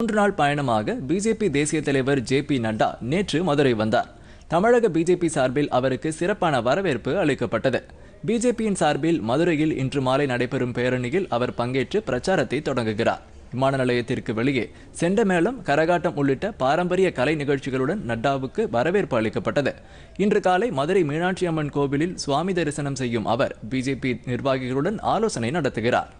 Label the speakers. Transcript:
Speaker 1: மூன்று நாள் பயணமாக பிஜேபி தேசிய தலைவர் ஜே பி நட்டா நேற்று மதுரை வந்தார் தமிழக பிஜேபி சார்பில் அவருக்கு சிறப்பான வரவேற்பு அளிக்கப்பட்டது பிஜேபியின் சார்பில் மதுரையில் இன்று மாலை நடைபெறும் பேரணியில் அவர் பங்கேற்று பிரச்சாரத்தை தொடங்குகிறார் விமான நிலையத்திற்கு வெளியே செண்டமேளம் கரகாட்டம் உள்ளிட்ட பாரம்பரிய கலை நிகழ்ச்சிகளுடன் நட்டாவுக்கு வரவேற்பு அளிக்கப்பட்டது இன்று காலை மதுரை மீனாட்சி அம்மன் கோவிலில் சுவாமி தரிசனம் செய்யும் அவர் பிஜேபி நிர்வாகிகளுடன் ஆலோசனை நடத்துகிறார்